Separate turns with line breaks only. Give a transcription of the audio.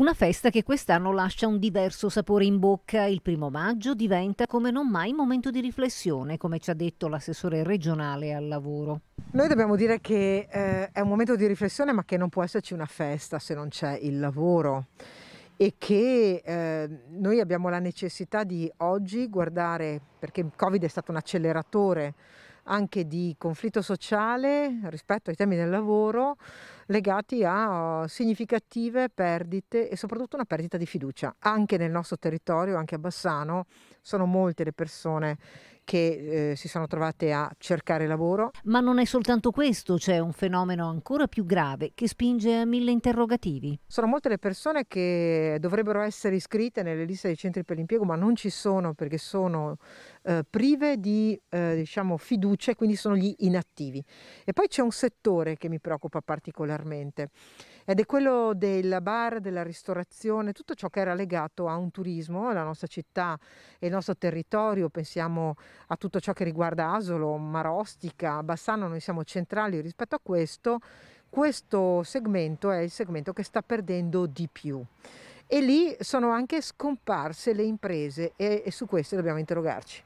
Una festa che quest'anno lascia un diverso sapore in bocca. Il primo maggio diventa come non mai momento di riflessione, come ci ha detto l'assessore regionale al lavoro. Noi dobbiamo dire che eh, è un momento di riflessione ma che non può esserci una festa se non
c'è il lavoro e che eh, noi abbiamo la necessità di oggi guardare, perché il Covid è stato un acceleratore anche di conflitto sociale rispetto ai temi del lavoro, legati a oh, significative perdite e soprattutto una perdita di fiducia. Anche nel nostro territorio, anche a Bassano, sono molte le persone che eh, si sono trovate a cercare lavoro. Ma
non è soltanto questo, c'è un fenomeno ancora più grave che spinge a mille interrogativi.
Sono molte le persone che dovrebbero essere iscritte nelle liste dei centri per l'impiego, ma non ci sono perché sono eh, prive di eh, diciamo, fiducia e quindi sono gli inattivi. E poi c'è un settore che mi preoccupa particolarmente particolarmente ed è quello del bar, della ristorazione, tutto ciò che era legato a un turismo, la nostra città e il nostro territorio, pensiamo a tutto ciò che riguarda Asolo, Marostica, Bassano, noi siamo centrali rispetto a questo, questo segmento è il segmento che sta perdendo di più e lì sono anche scomparse le imprese e, e su questo dobbiamo interrogarci.